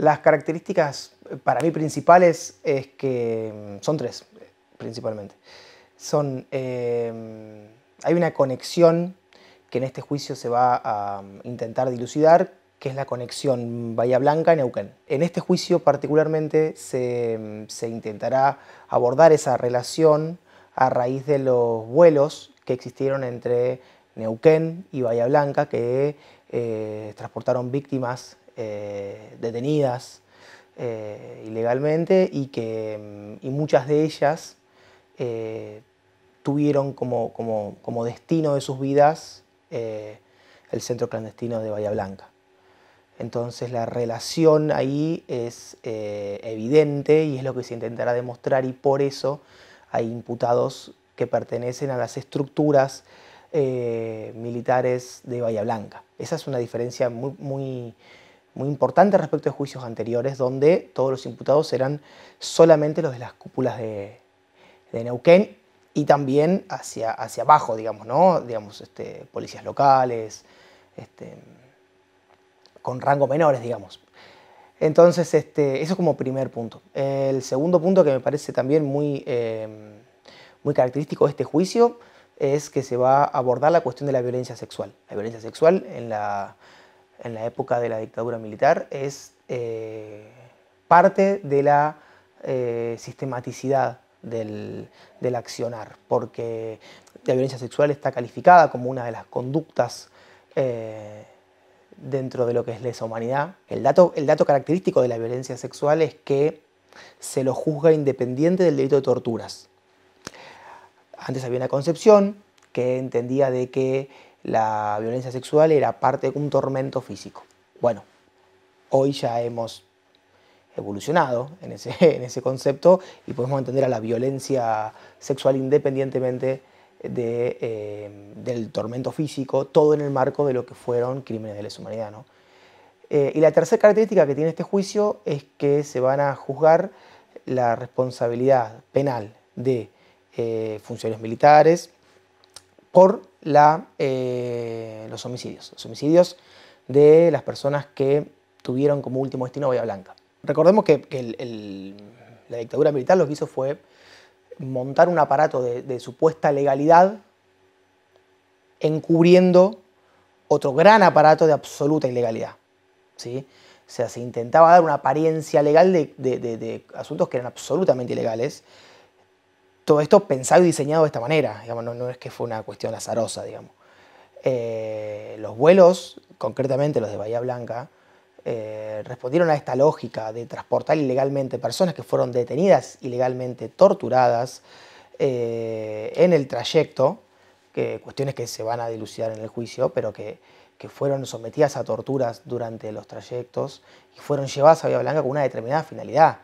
Las características eh, para mí principales es que mm, son tres, principalmente. Son, em, hay una conexión que en este juicio se va a mm, intentar dilucidar, que es la conexión Bahía Blanca-Neuquén. En este juicio particularmente mm, se, intentará abordar esa relación a raíz de los vuelos que existieron entre Neuquén y Bahía Blanca que eh, transportaron víctimas eh, detenidas eh, ilegalmente y que mm, muchas de ellas eh, tuvieron como, como, destino de sus vidas el centro clandestino de Bahía Blanca. Entonces la relación ahí es evidente y es lo que se intentará demostrar y por eso hay imputados que pertenecen a las estructuras militares de Bahía Blanca. Esa es una diferencia muy, muy, muy importante respecto de juicios anteriores, donde todos los imputados eran solamente los de las cúpulas de, Neuquén y también hacia, hacia abajo, digamos, ¿no? Digamos, este, policías locales, este, con rango menores, digamos. Entonces, este, eso es como primer punto. El segundo punto que me parece también muy, em, muy característico de este juicio es que se va a abordar la cuestión de la violencia sexual. La violencia sexual en la en la época de la dictadura militar es eh, parte de la eh, sistematicidad del, accionar, porque la violencia sexual está calificada como una de las conductas eh, dentro de lo que es lesa humanidad. El dato, el dato característico de la violencia sexual es que se lo juzga independiente del delito de torturas. Antes había una concepción que entendía de que la violencia sexual era parte de un tormento físico. Bueno, hoy ya hemos evolucionado en ese, en ese concepto y podemos entender a la violencia sexual independientemente de, eh, del tormento físico, todo en el marco de lo que fueron crímenes de lesa humanidad. Eh, y la tercera característica que tiene este juicio es que se van a juzgar la responsabilidad penal de eh, funcionarios militares por eh, los homicidios, los homicidios de las personas que tuvieron como último destino Bahía Blanca. Recordemos que, la dictadura militar lo que hizo fue montar un aparato de, supuesta legalidad encubriendo otro gran aparato de absoluta ilegalidad. ¿sí? O sea, se intentaba dar una apariencia legal de asuntos que eran absolutamente ilegales todo esto pensado y diseñado de esta manera, no, es que fue una cuestión azarosa, digamos. Eh, los vuelos, concretamente los de Bahía Blanca, eh, respondieron a esta lógica de transportar ilegalmente personas que fueron detenidas ilegalmente, torturadas eh, en el trayecto, que, cuestiones que se van a dilucidar en el juicio, pero que fueron sometidas a torturas durante los trayectos y fueron llevadas a Bahía Blanca con una determinada finalidad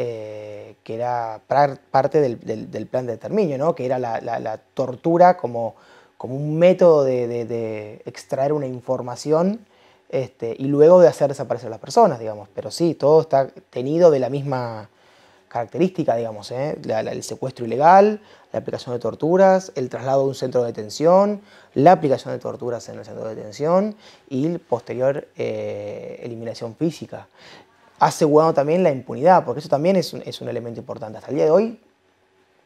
eh, que era parte del, plan de término, que era la, tortura como, como, un método de, extraer una información este, y luego de hacer desaparecer a las personas, digamos. Pero sí, todo está tenido de la misma característica, digamos, ¿eh? el secuestro ilegal, la aplicación de torturas, el traslado a un centro de detención, la aplicación de torturas en el centro de detención y posterior eh, eliminación física asegurado también la impunidad, porque eso también es un, elemento importante. Hasta el día de hoy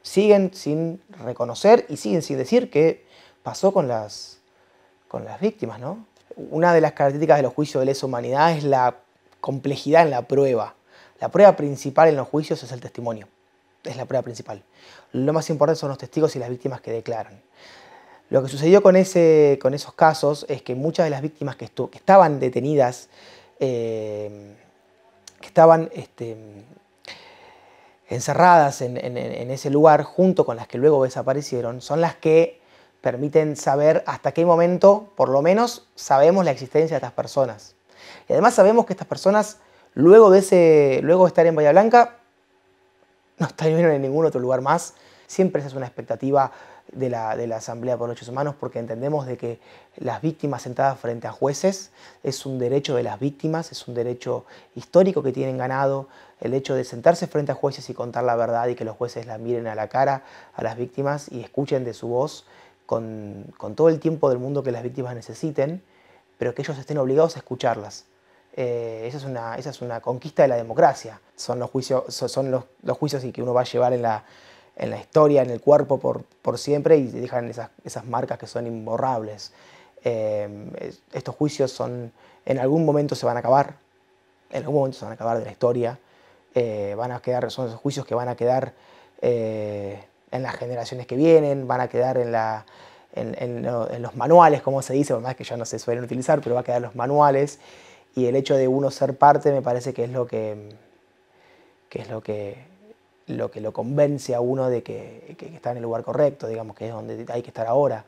siguen sin reconocer y siguen sin decir qué pasó con las, con las víctimas, Una de las características de los juicios de lesa humanidad es la complejidad en la prueba. La prueba principal en los juicios es el testimonio. Es la prueba principal. Lo más importante son los testigos y las víctimas que declaran. Lo que sucedió con, ese, con esos casos es que muchas de las víctimas que, estaban detenidas eh, que estaban este, encerradas en, ese lugar, junto con las que luego desaparecieron, son las que permiten saber hasta qué momento, por lo menos, sabemos la existencia de estas personas. Y además sabemos que estas personas, luego de, ese, luego estar en Bahía Blanca, no estuvieron en ningún otro lugar más. Siempre esa es una expectativa de la, Asamblea por Derechos Humanos porque entendemos de que las víctimas sentadas frente a jueces es un derecho de las víctimas, es un derecho histórico que tienen ganado el hecho de sentarse frente a jueces y contar la verdad y que los jueces la miren a la cara a las víctimas y escuchen de su voz con, todo el tiempo del mundo que las víctimas necesiten, pero que ellos estén obligados a escucharlas. Eh, esa, es una, esa es una conquista de la democracia. Son los juicios, son los, los juicios que uno va a llevar en la, en la historia, en el cuerpo por, por siempre y dejan esas, esas, marcas que son imborrables. Em, estos juicios son, en algún momento se van a acabar, en algún momento se van a acabar de la historia, eh, van a quedar, son esos juicios que van a quedar eh, en las generaciones que vienen, van a quedar en, la, en, los manuales, como se dice, por más que ya no se suelen utilizar, pero va a quedar en los manuales. Y el hecho de uno ser parte me parece que es lo que, que es lo que lo que lo convence a uno de que, está en el lugar correcto, digamos, que es donde hay que estar ahora.